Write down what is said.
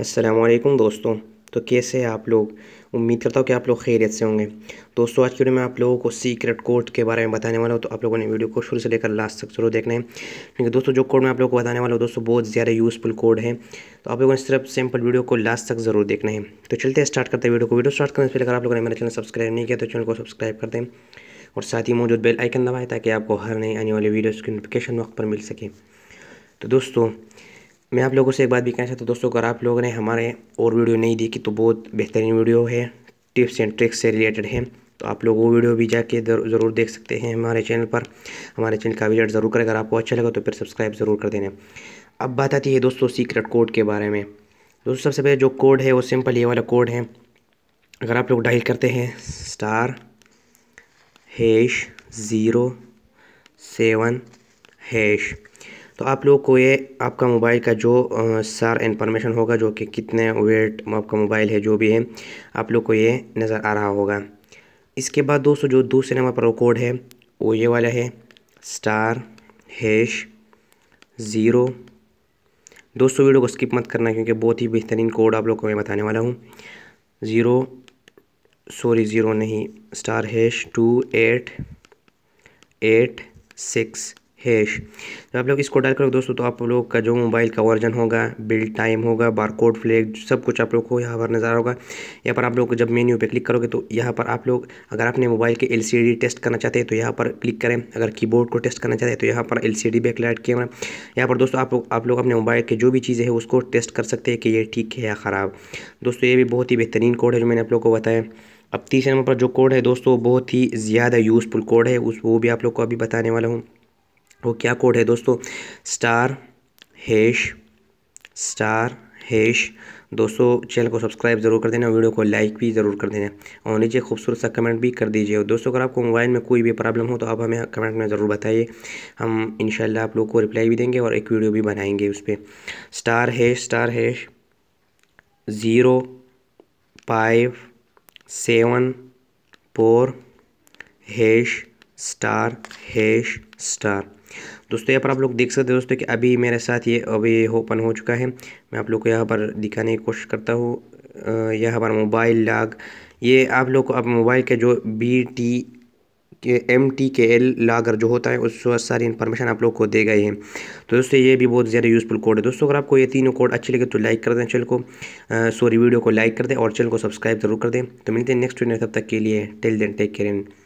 असलम दोस्तों तो कैसे हैं आप लोग उम्मीद करता हूँ कि आप लोग खैरियत से होंगे दोस्तों आज की वीडियो में आप लोगों को सीक्रेट कोड के बारे में बताने वाला हूँ तो आप लोगों ने वीडियो को शुरू से लेकर लास्ट तक जरूर देखना है क्योंकि दोस्तों जो कोड मैं आप लोगों को बताने वाला हूँ दोस्तों बहुत ज़्यादा यूज़फुल कोड है तो आप लोगों ने सिर्फ सिंपल वीडियो को लास्ट तक जरूर देखना है तो चलते स्टार्ट करते हैं वीडियो को वीडियो स्टार्ट करने से पहले अगर आप लोगों ने मेरा चैनल सब्सक्राइब नहीं किया तो चैनल को सब्सक्राइब कर दें और साथ ही मौजूद बेल आइकन दबाएँ ताकि आपको हर नई आने वाली वीडियोज़ की नोटिफिकेशन वक्त पर मिल सके तो दोस्तों मैं आप लोगों से एक बात भी कहना चाहता हूँ दोस्तों अगर आप लोगों ने हमारे और वीडियो नहीं देखी तो बहुत बेहतरीन वीडियो है टिप्स एंड ट्रिक्स से रिलेटेड है तो आप लोग वो वीडियो भी जाके ज़रूर देख सकते हैं हमारे चैनल पर हमारे चैनल का विजिट ज़रूर करें अगर आपको अच्छा लगा तो फिर सब्सक्राइब ज़रूर कर देना अब बात आती है दोस्तों सीक्रेट कोड के बारे में दोस्तों सबसे पहले जो कोड है वो सिंपल ये वाला कोड है अगर आप लोग डाइल करते हैं star hash zero seven hash तो आप लोग को ये आपका मोबाइल का जो सार इन्फॉर्मेशन होगा जो कि कितने वेट आपका मोबाइल है जो भी है आप लोग को ये नज़र आ रहा होगा इसके बाद दोस्तों जो दूसरे नंबर पर कोड है वो ये वाला है स्टार हैश ज़ीरो दोस्तों वीडियो को स्किप मत करना क्योंकि बहुत ही बेहतरीन कोड आप लोग को मैं बताने वाला हूँ ज़ीरो सॉरी ज़ीरो नहीं star hash two eight eight six hash तो आप लोग इसको डाल करो दोस्तों तो आप लोग का जो मोबाइल का वर्जन होगा बिल्ड टाइम होगा बारकोड फ्लैग सब कुछ आप लोग को यहाँ पर नज़र होगा यहाँ पर आप लोग जब मेन्यू पे क्लिक करोगे तो यहाँ पर आप लोग अगर अपने मोबाइल के एल टेस्ट करना चाहते हैं तो यहाँ पर क्लिक करें अगर कीबोर्ड को टेस्ट करना चाहते हैं तो यहाँ पर एल सी बैकलाइट कैमरा यहाँ पर दोस्तों आप लोग आप लोग अपने मोबाइल के जो भी चीज़ें हैं उसको टेस्ट कर सकते हैं कि ये ठीक है या ख़राब दोस्तों ये भी बहुत ही बेहतरीन कोड है जो मैंने आप लोग को बताया अब तीसरे नंबर पर जो कोड है दोस्तों बहुत ही ज़्यादा यूज़फुल कोड है उस वो भी आप लोग को अभी बताने वाला हूँ वो क्या कोड है दोस्तों स्टार हैश स्टार हैश दोस्तों चैनल को सब्सक्राइब जरूर कर देना वीडियो को लाइक भी ज़रूर कर देना और नीचे खूबसूरत सा कमेंट भी कर दीजिए और दोस्तों अगर आपको मोबाइल में कोई भी प्रॉब्लम हो तो आप हमें कमेंट में ज़रूर बताइए हम इन आप लोग को रिप्लाई भी देंगे और एक वीडियो भी बनाएंगे उस पर star hash star hash zero five seven four hash star hash star दोस्तों यहाँ पर आप लोग देख सकते हैं दोस्तों कि अभी मेरे साथ ये अभी ओपन हो चुका है मैं आप लोग को यहाँ पर दिखाने की कोशिश करता हूँ यहाँ पर मोबाइल लाग ये आप लोग को अब मोबाइल के जो B T K M T K L logger जो होता है उस सारी इन्फॉर्मेशन आप लोग को दे गए हैं तो दोस्तों ये भी बहुत ज़्यादा यूज़फुल कोड है दोस्तों अगर आपको ये तीनों कोड अच्छे लगे तो लाइक कर दें चैनल को सॉरी वीडियो को लाइक कर दें और चैनल को सब्सक्राइब ज़रूर कर दें तो मिलते हैं नेक्स्ट वीडियो तब तक के लिए till then take care and